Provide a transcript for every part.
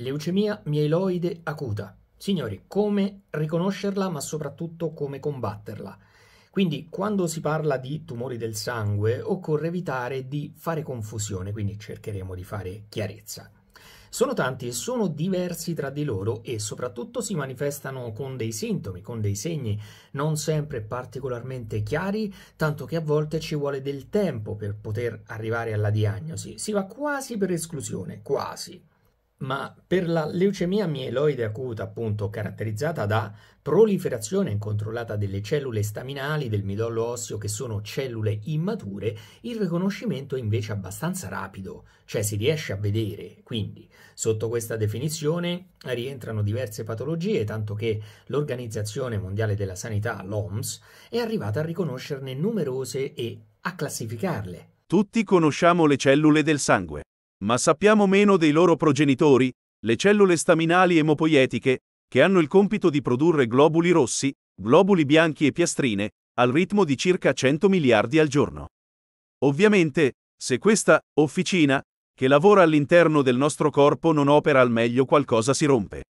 Leucemia mieloide acuta. Signori, come riconoscerla ma soprattutto come combatterla? Quindi quando si parla di tumori del sangue occorre evitare di fare confusione, quindi cercheremo di fare chiarezza. Sono tanti e sono diversi tra di loro e soprattutto si manifestano con dei sintomi, con dei segni non sempre particolarmente chiari, tanto che a volte ci vuole del tempo per poter arrivare alla diagnosi. Si va quasi per esclusione, quasi ma per la leucemia mieloide acuta, appunto, caratterizzata da proliferazione incontrollata delle cellule staminali del midollo osseo che sono cellule immature, il riconoscimento è invece abbastanza rapido, cioè si riesce a vedere. Quindi, sotto questa definizione rientrano diverse patologie, tanto che l'Organizzazione Mondiale della Sanità, l'OMS, è arrivata a riconoscerne numerose e a classificarle. Tutti conosciamo le cellule del sangue. Ma sappiamo meno dei loro progenitori, le cellule staminali emopoietiche, che hanno il compito di produrre globuli rossi, globuli bianchi e piastrine, al ritmo di circa 100 miliardi al giorno. Ovviamente, se questa officina, che lavora all'interno del nostro corpo non opera al meglio qualcosa si rompe.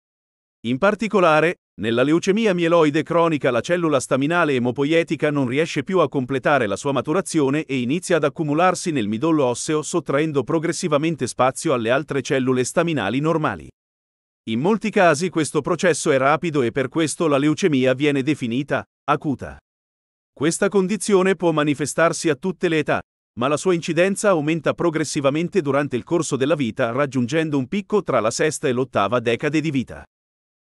In particolare, nella leucemia mieloide cronica la cellula staminale emopoietica non riesce più a completare la sua maturazione e inizia ad accumularsi nel midollo osseo sottraendo progressivamente spazio alle altre cellule staminali normali. In molti casi questo processo è rapido e per questo la leucemia viene definita acuta. Questa condizione può manifestarsi a tutte le età, ma la sua incidenza aumenta progressivamente durante il corso della vita raggiungendo un picco tra la sesta e l'ottava decade di vita.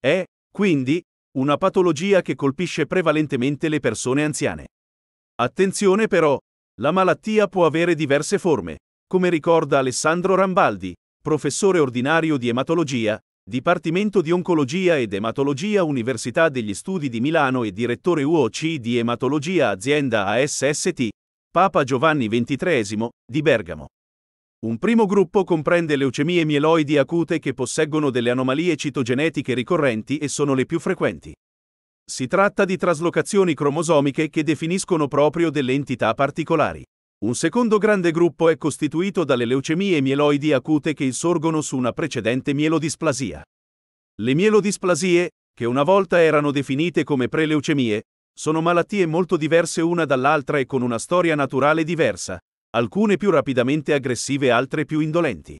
È, quindi, una patologia che colpisce prevalentemente le persone anziane. Attenzione però, la malattia può avere diverse forme, come ricorda Alessandro Rambaldi, professore ordinario di ematologia, Dipartimento di Oncologia ed Ematologia Università degli Studi di Milano e direttore UOC di Ematologia Azienda ASST, Papa Giovanni XXIII, di Bergamo. Un primo gruppo comprende leucemie mieloidi acute che posseggono delle anomalie citogenetiche ricorrenti e sono le più frequenti. Si tratta di traslocazioni cromosomiche che definiscono proprio delle entità particolari. Un secondo grande gruppo è costituito dalle leucemie mieloidi acute che insorgono su una precedente mielodisplasia. Le mielodisplasie, che una volta erano definite come preleucemie, sono malattie molto diverse una dall'altra e con una storia naturale diversa, alcune più rapidamente aggressive altre più indolenti.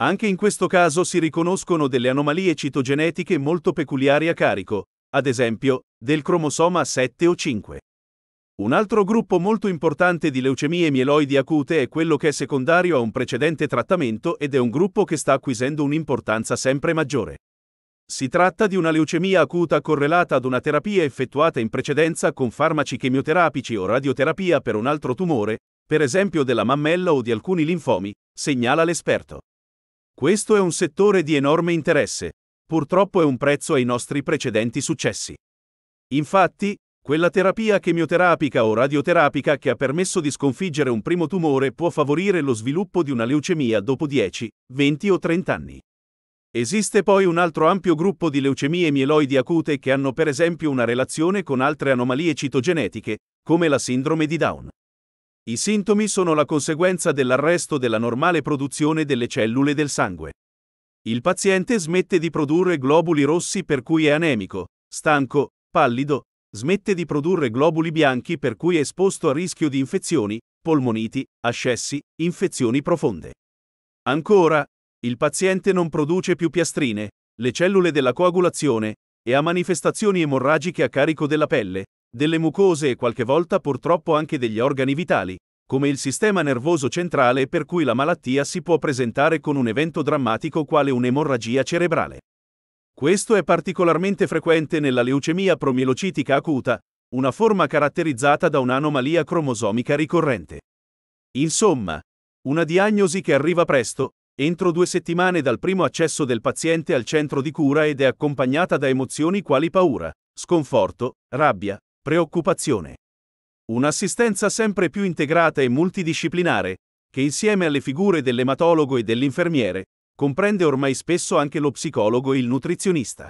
Anche in questo caso si riconoscono delle anomalie citogenetiche molto peculiari a carico, ad esempio, del cromosoma 7 o 5. Un altro gruppo molto importante di leucemie mieloidi acute è quello che è secondario a un precedente trattamento ed è un gruppo che sta acquisendo un'importanza sempre maggiore. Si tratta di una leucemia acuta correlata ad una terapia effettuata in precedenza con farmaci chemioterapici o radioterapia per un altro tumore, per esempio della mammella o di alcuni linfomi, segnala l'esperto. Questo è un settore di enorme interesse, purtroppo è un prezzo ai nostri precedenti successi. Infatti, quella terapia chemioterapica o radioterapica che ha permesso di sconfiggere un primo tumore può favorire lo sviluppo di una leucemia dopo 10, 20 o 30 anni. Esiste poi un altro ampio gruppo di leucemie mieloidi acute che hanno per esempio una relazione con altre anomalie citogenetiche, come la sindrome di Down. I sintomi sono la conseguenza dell'arresto della normale produzione delle cellule del sangue. Il paziente smette di produrre globuli rossi per cui è anemico, stanco, pallido, smette di produrre globuli bianchi per cui è esposto a rischio di infezioni, polmoniti, ascessi, infezioni profonde. Ancora, il paziente non produce più piastrine, le cellule della coagulazione, e ha manifestazioni emorragiche a carico della pelle, delle mucose e qualche volta purtroppo anche degli organi vitali, come il sistema nervoso centrale per cui la malattia si può presentare con un evento drammatico quale un'emorragia cerebrale. Questo è particolarmente frequente nella leucemia promielocitica acuta, una forma caratterizzata da un'anomalia cromosomica ricorrente. Insomma, una diagnosi che arriva presto, entro due settimane dal primo accesso del paziente al centro di cura ed è accompagnata da emozioni quali paura, sconforto, rabbia, preoccupazione. Un'assistenza sempre più integrata e multidisciplinare, che insieme alle figure dell'ematologo e dell'infermiere, comprende ormai spesso anche lo psicologo e il nutrizionista.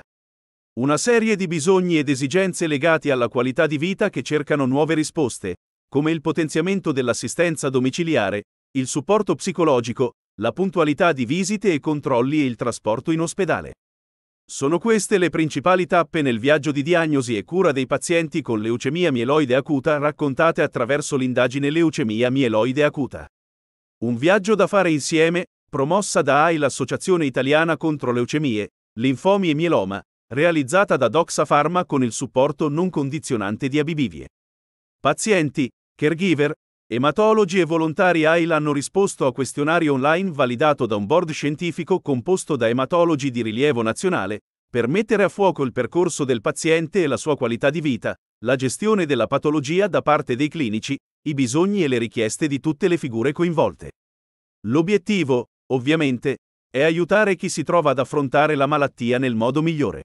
Una serie di bisogni ed esigenze legati alla qualità di vita che cercano nuove risposte, come il potenziamento dell'assistenza domiciliare, il supporto psicologico, la puntualità di visite e controlli e il trasporto in ospedale. Sono queste le principali tappe nel viaggio di diagnosi e cura dei pazienti con leucemia mieloide acuta raccontate attraverso l'indagine Leucemia mieloide acuta. Un viaggio da fare insieme, promossa da AI l'Associazione Italiana contro Leucemie, Linfomi e Mieloma, realizzata da Doxa Pharma con il supporto non condizionante di Abibivie. Pazienti, caregiver, Ematologi e volontari AIL hanno risposto a questionario online validato da un board scientifico composto da ematologi di rilievo nazionale, per mettere a fuoco il percorso del paziente e la sua qualità di vita, la gestione della patologia da parte dei clinici, i bisogni e le richieste di tutte le figure coinvolte. L'obiettivo, ovviamente, è aiutare chi si trova ad affrontare la malattia nel modo migliore.